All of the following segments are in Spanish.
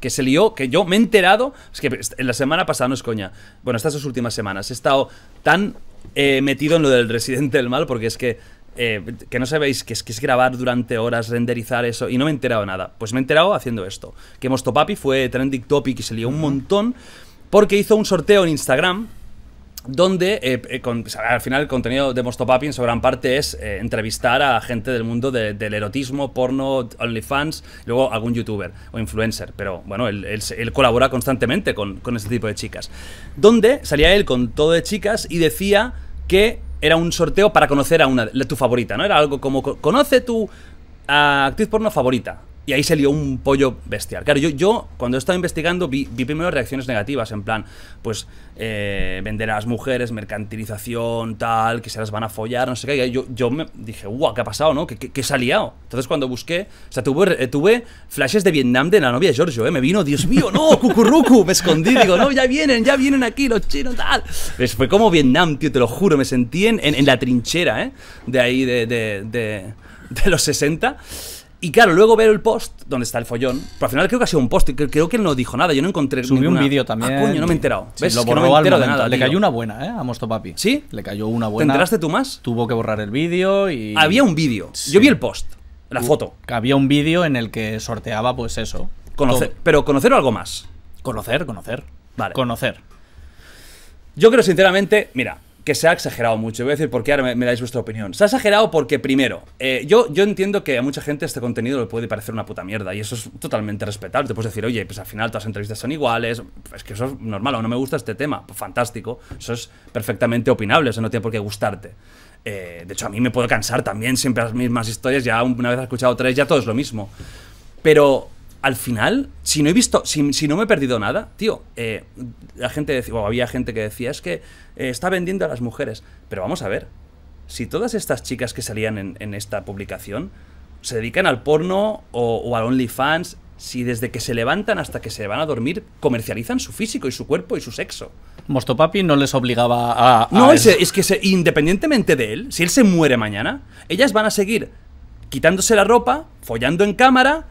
Que se lió, que yo me he enterado. Es que en la semana pasada, no es coña. Bueno, estas dos últimas semanas he estado tan eh, metido en lo del Residente del Mal porque es que. Eh, no sabéis que es, es grabar durante horas, renderizar eso, y no me he enterado nada. Pues me he enterado haciendo esto. Que Mostopapi fue trending topic y se lió un montón porque hizo un sorteo en Instagram donde eh, eh, al final el contenido de Mostopapi en su gran parte es eh, entrevistar a gente del mundo del erotismo, porno, OnlyFans, fans luego algún youtuber o influencer, pero bueno, él, colabora constantemente con, con, este tipo de chicas. Donde salía él con todo de chicas y decía que era un sorteo para conocer a una, tu favorita, ¿no? Era algo como, conoce tu ah, actriz porno favorita. Y ahí se lió un pollo bestial. Claro, yo, yo cuando estaba investigando vi, vi primero reacciones negativas, en plan, pues eh, vender a las mujeres, mercantilización, tal, que se las van a follar, no sé qué. yo, yo me dije, guau, ¿qué ha pasado, no? ¿Qué, qué, qué se ha Entonces cuando busqué, o sea, tuve, tuve flashes de Vietnam de la novia de Giorgio, ¿eh? Me vino, Dios mío, no, cucurrucu, me escondí, digo, no, ya vienen, ya vienen aquí los chinos, tal. fue como Vietnam, tío, te lo juro, me sentí en, en, la trinchera, ¿eh? De ahí, de, de, de los 60. Y claro, luego veo el post donde está el follón. Pero al final creo que ha sido un post. Creo que él no dijo nada. Yo no encontré. Subí ninguna... un vídeo también. Ah, coño, no me he enterado. ¿Ves? Lo no me entero de nada. Le cayó una buena, ¿eh? A Mosto Papi. ¿Sí? Le cayó una buena. ¿Te enteraste tú más? Tuvo que borrar el vídeo y. Había un vídeo. Yo vi el post. La uh, foto. Había un vídeo en el que sorteaba, pues eso. Conocer, pero conocer o algo más. Conocer, conocer. Vale. Conocer. Yo creo, sinceramente, mira, que se ha exagerado mucho. Voy a decir por qué ahora me, dais vuestra opinión. Se ha exagerado porque, primero, eh, yo, yo entiendo que a mucha gente este contenido le puede parecer una puta mierda y eso es totalmente respetable. Te puedes decir, oye, pues al final todas las entrevistas son iguales, es que eso es normal o no me gusta este tema. Pues fantástico, eso es perfectamente opinable, eso no tiene por qué gustarte. Eh, de hecho, a mí me puedo cansar también siempre las mismas historias, ya una vez he escuchado tres, ya todo es lo mismo. Pero al final, si no he visto, si, no me he perdido nada, tío, eh, la gente decía, había gente que decía, es que eh, está vendiendo a las mujeres. Pero vamos a ver, si todas estas chicas que salían en, esta publicación se dedican al porno o, al OnlyFans, si desde que se levantan hasta que se van a dormir comercializan su físico y su cuerpo y su sexo. Mostopapi no les obligaba a... no, es, que se, independientemente de él, si él se muere mañana, ellas van a seguir quitándose la ropa, follando en cámara,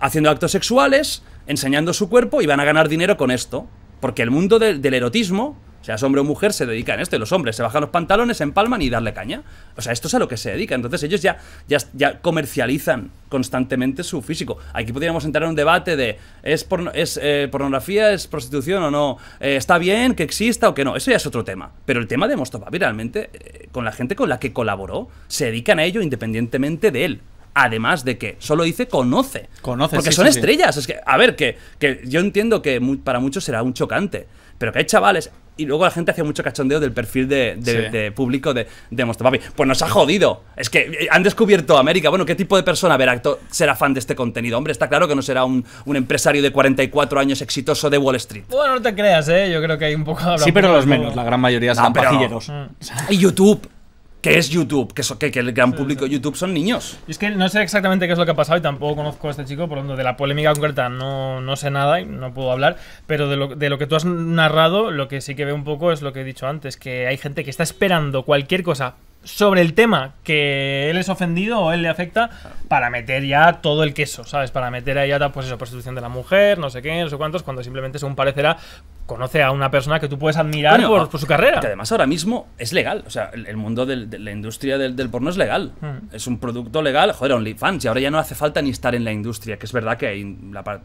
haciendo actos sexuales, enseñando su cuerpo y van a ganar dinero con esto. Porque el mundo del erotismo, sea hombre o mujer, se dedica a esto. Y los hombres se bajan los pantalones, se empalman y darle caña. O sea, esto es a lo que se dedica. Entonces ellos ya, ya, comercializan constantemente su físico. Aquí podríamos entrar en un debate de ¿es, es eh, pornografía, es prostitución o no? Eh, ¿Está bien que exista o que no? Eso ya es otro tema. Pero el tema de Mostopapi realmente, eh, con la gente con la que colaboró, se dedican a ello independientemente de él. Además de que solo dice conoce. Conoce. Porque son estrellas. Es que, a ver, que, que yo entiendo que para muchos será un chocante. Pero que hay chavales. Y luego la gente hacía mucho cachondeo del perfil de, público de, de Papi. Pues nos ha jodido. Es que eh, han descubierto América. Bueno, ¿qué tipo de persona verá, será fan de este contenido? Hombre, está claro que no será un, empresario de 44 años exitoso de Wall Street. Bueno, no te creas, ¿eh? Yo creo que hay un poco... Sí, pero los menos. La gran mayoría son no, mm. Y YouTube que es YouTube, que, que, el gran público de YouTube son niños. Y es que no sé exactamente qué es lo que ha pasado y tampoco conozco a este chico, por lo tanto, de la polémica concreta no, no sé nada y no puedo hablar, pero de lo, que tú has narrado, lo que sí que veo un poco es lo que he dicho antes, que hay gente que está esperando cualquier cosa sobre el tema que él es ofendido o él le afecta para meter ya todo el queso, ¿sabes? Para meter ahí ya pues eso, prostitución de la mujer, no sé qué, no sé cuántos, cuando simplemente según parecerá conoce a una persona que tú puedes admirar por, su carrera. Que además ahora mismo es legal. O sea, el, mundo de la industria del, porno es legal. Mm. Es un producto legal. Joder, OnlyFans. Y ahora ya no hace falta ni estar en la industria. Que es verdad que hay,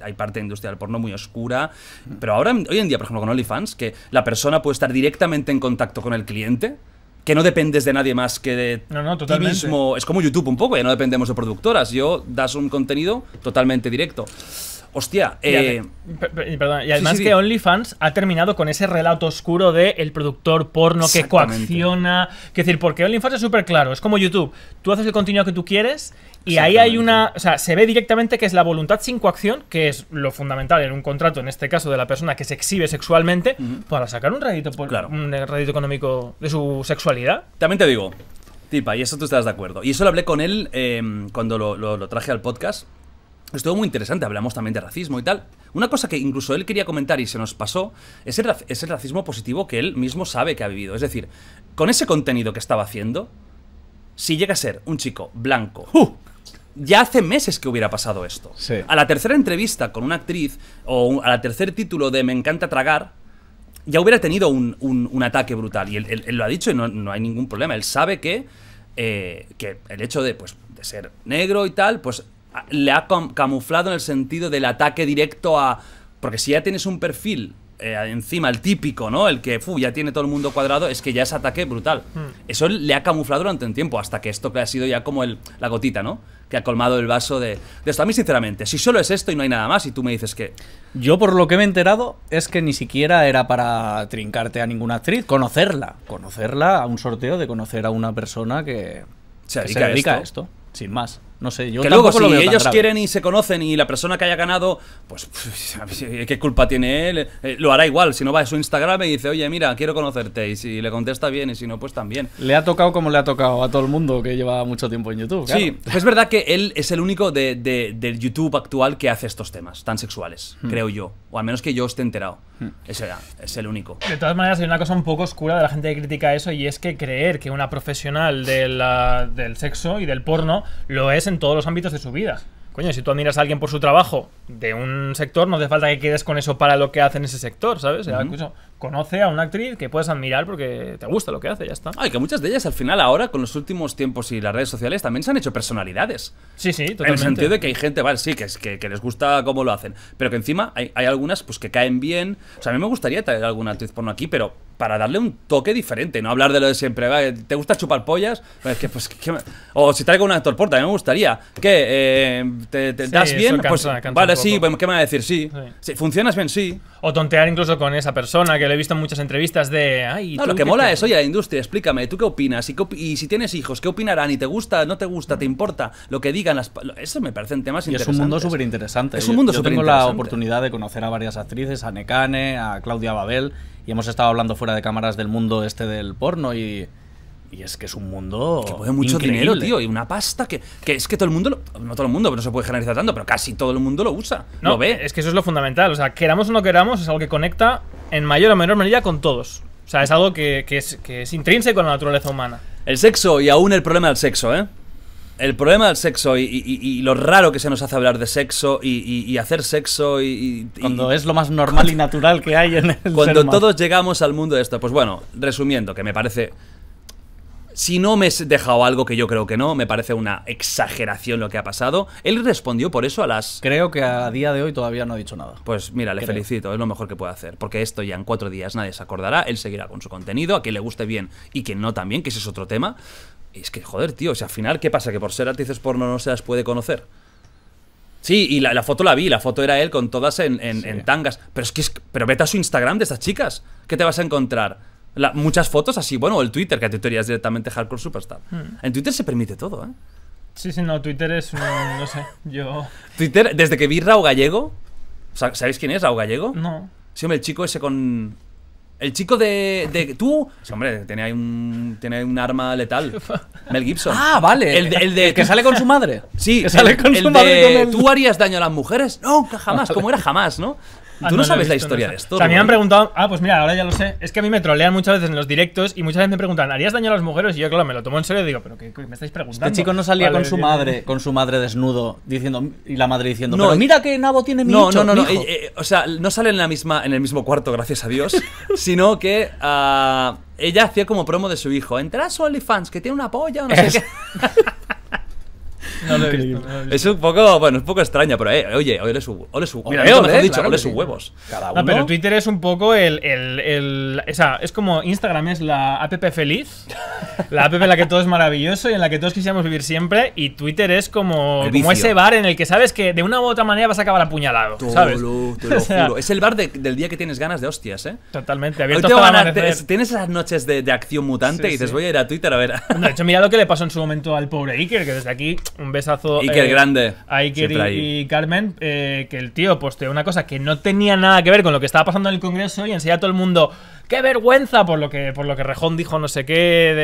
hay parte de industria del porno muy oscura. Pero ahora, hoy en día, por ejemplo, con OnlyFans, que la persona puede estar directamente en contacto con el cliente que no dependes de nadie más que de no, no, ti mismo. Es como YouTube un poco, ya no dependemos de productoras. Yo das un contenido totalmente directo. Hostia. Y, además que OnlyFans ha terminado con ese relato oscuro de el productor porno que coacciona. Es decir, porque OnlyFans es súper claro, es como YouTube. Tú haces el contenido que tú quieres y ahí hay una. O sea, se ve directamente que es la voluntad sin coacción, que es lo fundamental en un contrato, en este caso, de la persona que se exhibe sexualmente, para sacar un ratito económico de su sexualidad. También te digo, tipa, y eso tú estás de acuerdo. Y eso lo hablé con él eh, cuando lo traje al podcast. Estuvo muy interesante, hablamos también de racismo y tal. Una cosa que incluso él quería comentar y se nos pasó es el, racismo positivo que él mismo sabe que ha vivido. Es decir, con ese contenido que estaba haciendo, si llega a ser un chico blanco, ¡uh! ya hace meses que hubiera pasado esto. A la tercera entrevista con una actriz o la tercer título de Me encanta tragar, ya hubiera tenido un, ataque brutal. Y él, lo ha dicho y no, hay ningún problema. Él sabe que, eh, que el hecho de, pues, de ser negro y tal, pues le ha camuflado en el sentido del ataque directo a... Porque si ya tienes un perfil eh, encima, el típico, ¿no? El que fu, ya tiene todo el mundo cuadrado, es que ya es ataque brutal. Hmm. Eso le ha camuflado durante un tiempo, hasta que esto que ha sido ya como el, la gotita, ¿no? Que ha colmado el vaso de, esto. A mí, sinceramente, si solo es esto y no hay nada más, y tú me dices que. Yo, por lo que me he enterado, es que ni siquiera era para trincarte a ninguna actriz, conocerla. Conocerla a un sorteo de conocer a una persona que, se dedica esto sin más. No sé, yo que luego, si ellos quieren y se conocen y la persona que haya ganado, pues, ¿qué culpa tiene él? Eh, lo hará igual. Si no va a su Instagram y dice, oye, mira, quiero conocerte. Y si le contesta bien y si no, pues también. Le ha tocado como le ha tocado a todo el mundo que lleva mucho tiempo en YouTube. Sí, pues es verdad que él es el único del YouTube actual que hace estos temas tan sexuales, hmm. creo yo. O al menos que yo esté enterado. Eso hmm. Ese era, es el único. De todas maneras, hay una cosa un poco oscura de la gente que critica eso y es que creer que una profesional de del sexo y del porno lo es en todos los ámbitos de su vida. Coño, si tú admiras a alguien por su trabajo de un sector, no hace falta que quedes con eso para lo que hace en ese sector, ¿sabes? conoce a una actriz que puedes admirar porque te gusta lo que hace, ya está. Ay, que muchas de ellas al final ahora, con los últimos tiempos y las redes sociales, también se han hecho personalidades. Sí, sí, totalmente. En el sentido de que hay gente, vale, sí, que, les gusta cómo lo hacen, pero que encima hay, algunas pues que caen bien. O sea, a mí me gustaría traer alguna actriz porno aquí, pero para darle un toque diferente, no hablar de lo de siempre. ¿Te gusta chupar pollas? que, pues, O si traigo un actor porta, a mí me gustaría. ¿Qué? Eh, ¿Te, das bien? Pues, vale, sí, pues, ¿qué me va a decir? Sí. ¿Funcionas bien? Sí. O tontear incluso con esa persona, que lo he visto en muchas entrevistas de. Ay, lo que mola es, oye, la industria, explícame, ¿tú qué opinas? ¿Y, si tienes hijos, ¿qué opinarán? ¿Y te gusta, no te gusta, te importa lo que digan las. Eso me parece temas y Es un mundo súper interesante. Es un mundo súper Tengo la oportunidad de conocer a varias actrices, a Nekane, a Claudia Babel y hemos estado hablando fuera de cámaras del mundo este del porno y... Y es que es un mundo. Que puede mucho dinero, tío. Y una pasta que, que es que todo el mundo. no todo el mundo, pero no se puede generalizar tanto, pero casi todo el mundo lo usa. lo ve. Es que eso es lo fundamental. O sea, queramos o no queramos, es algo que conecta en mayor o menor medida con todos. O sea, es algo que, que, es, que es intrínseco a la naturaleza humana. El sexo y aún el problema del sexo, ¿eh? el problema del sexo y, lo raro que se nos hace hablar de sexo y, hacer sexo y, Cuando es lo más normal y natural que hay en el Cuando todos llegamos al mundo de esto. Pues bueno, resumiendo, que me parece... Si no me he dejado algo que yo creo que no, me parece una exageración lo que ha pasado. Él respondió por eso a las... Creo que a día de hoy todavía no ha dicho nada. Pues mira, le felicito, es lo mejor que puede hacer. Porque esto ya en cuatro días nadie se acordará, él seguirá con su contenido, a que le guste bien y que no también, que ese es otro tema es que, joder, tío, o sea, al final, ¿qué pasa? ¿Que por ser artistas porno no se las puede conocer? Sí, y la, foto la vi, la foto era él con todas en, tangas. Pero es que es, pero vete a su Instagram de estas chicas. ¿Qué te vas a encontrar? muchas fotos así, bueno, o el Twitter, que a Twitter es directamente Hardcore Superstar. Hmm. En Twitter se permite todo, ¿eh? Sí, sí, no, Twitter es no sé, yo... Twitter, desde que vi Raúl Gallego, ¿sabéis quién es Raúl Gallego? No. Sí, hombre, el chico ese con... El chico de. de tú. hombre, tenía un, un arma letal. Mel Gibson. Ah, vale. El, de, el que sale con su madre. Sí. Que sale con su madre. ¿Tú harías daño a las mujeres? No, jamás. Como era jamás, ¿no? Ah, Tú no, sabes la historia de esto. a mí me han preguntado, ah, pues mira, ahora ya lo sé. Es que a mí me trolean muchas veces en los directos y muchas veces me preguntan, ¿harías daño a las mujeres? Y yo, claro, me lo tomo en serio y digo, ¿pero qué, me estáis preguntando? Este chico no salía con su madre, con su madre desnudo, diciendo, y la madre diciendo, no, mira que Nabo tiene mi No, no, no, eh, eh, o sea, no sale en, la misma, en el mismo cuarto, gracias a Dios, sino que. Ah, ella hacía como promo de su hijo. Entra a OnlyFans, que tiene una polla o no sé qué. Es un poco, bueno, es un poco extraña, pero eh, oye, ole su, ole su, ole, dicho, sus huevos. Cada pero Twitter es un poco el, el, o sea, es como Instagram es la app feliz, la app en la que todo es maravilloso y en la que todos quisiéramos vivir siempre, y Twitter es como, como ese bar en el que sabes que de una u otra manera vas a acabar apuñalado, ¿sabes? Es el bar del día que tienes ganas de hostias, ¿eh? Totalmente, abierto hasta Tienes esas noches de, de acción mutante y dices, voy a ir a Twitter a ver. De hecho, mira lo que le pasó en su momento al pobre Iker, que desde aquí un Besazo. besazo que el grande. a y, Carmen, eh, que el tío posteó una cosa que no tenía nada que ver con lo que estaba pasando en el Congreso y a todo el mundo, ¡qué vergüenza! Por lo que, por lo que Rejón dijo no sé qué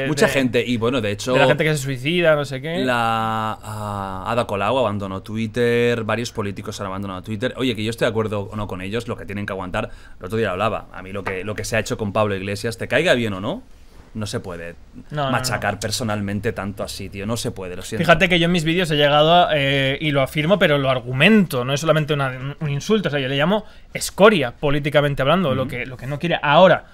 de... Mucha gente, y bueno, de hecho... la gente que se suicida, no sé qué. La Ada Colau abandonó Twitter, varios políticos han abandonado Twitter. Oye, que yo estoy de acuerdo o no con ellos, lo que tienen que aguantar, el otro día hablaba, a mí lo que, lo que se ha hecho con Pablo Iglesias, te caiga bien o no, no se puede machacar personalmente tanto así, tío. No se puede, lo Fíjate que yo en mis vídeos he llegado, eh, y lo afirmo, pero lo argumento, no es solamente una, un insulto. O sea, yo le llamo escoria, políticamente hablando, lo, que, lo que no quiere. Ahora,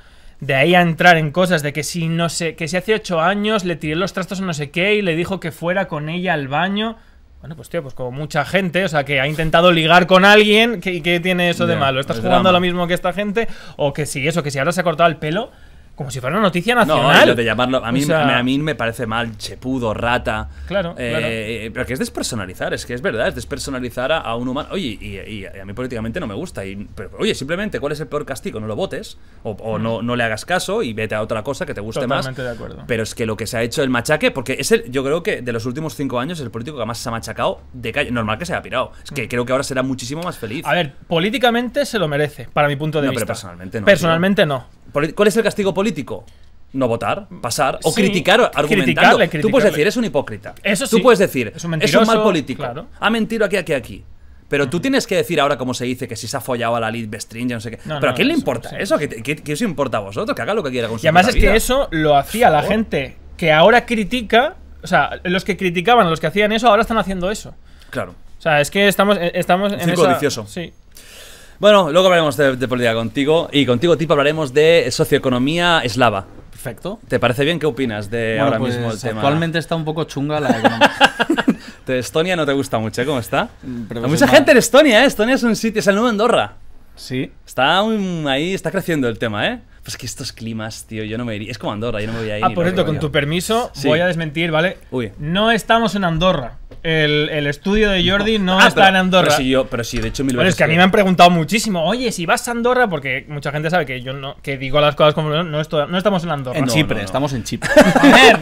de ahí a entrar en cosas de que si no sé, que si hace ocho años le tiré los trastos a no sé qué y le dijo que fuera con ella al baño. Bueno, pues tío, pues como mucha gente, o sea, que ha intentado ligar con alguien, ¿qué, qué tiene eso de malo? ¿Estás jugando lo mismo que esta gente? O que si eso, que si ahora se ha cortado el pelo, como si fuera una noticia nacional. No, de llamarlo. A mí, me parece mal, chepudo, rata. Claro, eh, claro, Pero que es despersonalizar, es que es verdad, es despersonalizar a, un humano. Oye, y, a mí políticamente no me gusta. Y, oye, simplemente, ¿cuál es el peor castigo? No lo votes, o, mm. no, no le hagas caso y vete a otra cosa que te guste Totalmente más. de acuerdo. Pero es que lo que se ha hecho el machaque, porque es el, yo creo que de los últimos cinco años Es el político que más se ha machacado de calle. Normal que se haya pirado. Es que mm. creo que ahora será muchísimo más feliz. A ver, políticamente se lo merece, para mi punto de vista. Pero personalmente no. Personalmente no. ¿Cuál es el castigo político? no votar, pasar o criticar argumentando. Tú puedes decir, es un hipócrita. Eso tú puedes decir, es un, mal político. Ha mentido aquí, aquí, aquí. Pero tú tienes que decir ahora, como se dice, que si se ha follado a la lead string, no sé qué. Pero ¿a quién le importa eso? ¿Qué, os importa a vosotros? Que haga lo que quiera con su Y además es que eso lo hacía la gente que ahora critica. O sea, los que criticaban, los que hacían eso, ahora están haciendo eso. Claro. O sea, es que estamos, eh, estamos en esa, Sí, bueno, luego hablaremos de, política contigo y contigo, Tipo, hablaremos de socioeconomía eslava. Perfecto. ¿Te parece bien? ¿Qué opinas de ahora pues, mismo el tema? Actualmente está un poco chunga la economía. Estonia no te gusta mucho, ¿eh? ¿Cómo está? Mm, Hay pues mucha gente en Estonia, ¿eh? Estonia es un sitio, es el nuevo Andorra. Sí. Está ahí, está creciendo el tema, ¿eh? Pues que estos climas, tío, yo no me iría. Es como Andorra, yo no me voy a ir. Ah, por cierto, con tu permiso, voy a desmentir, ¿vale? Uy. No estamos en Andorra. El, estudio de Jordi no, ah, está en Andorra. Pero si yo, pero si de hecho mil veces. es que a mí me han preguntado muchísimo, oye, si vas a Andorra, porque mucha gente sabe que yo no, que digo las cosas como no, estamos en Andorra. Eh, en Chipre, estamos en Chipre.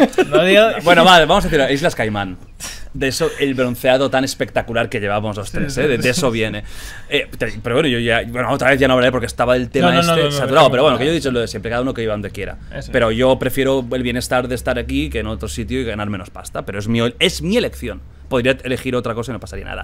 Bueno, vale, vamos a decir Islas Caimán de eso el bronceado tan espectacular que llevamos los tres, ¿eh? de, eso viene. Eh, pero bueno, yo ya, bueno, otra vez ya no hablaré porque estaba el tema este pero bueno, que yo he dicho lo de siempre, cada uno que viva donde quiera. Pero yo prefiero el bienestar de estar aquí que en otro sitio y ganar menos pasta, pero es mi, es mi elección podría elegir otra cosa y no pasaría nada.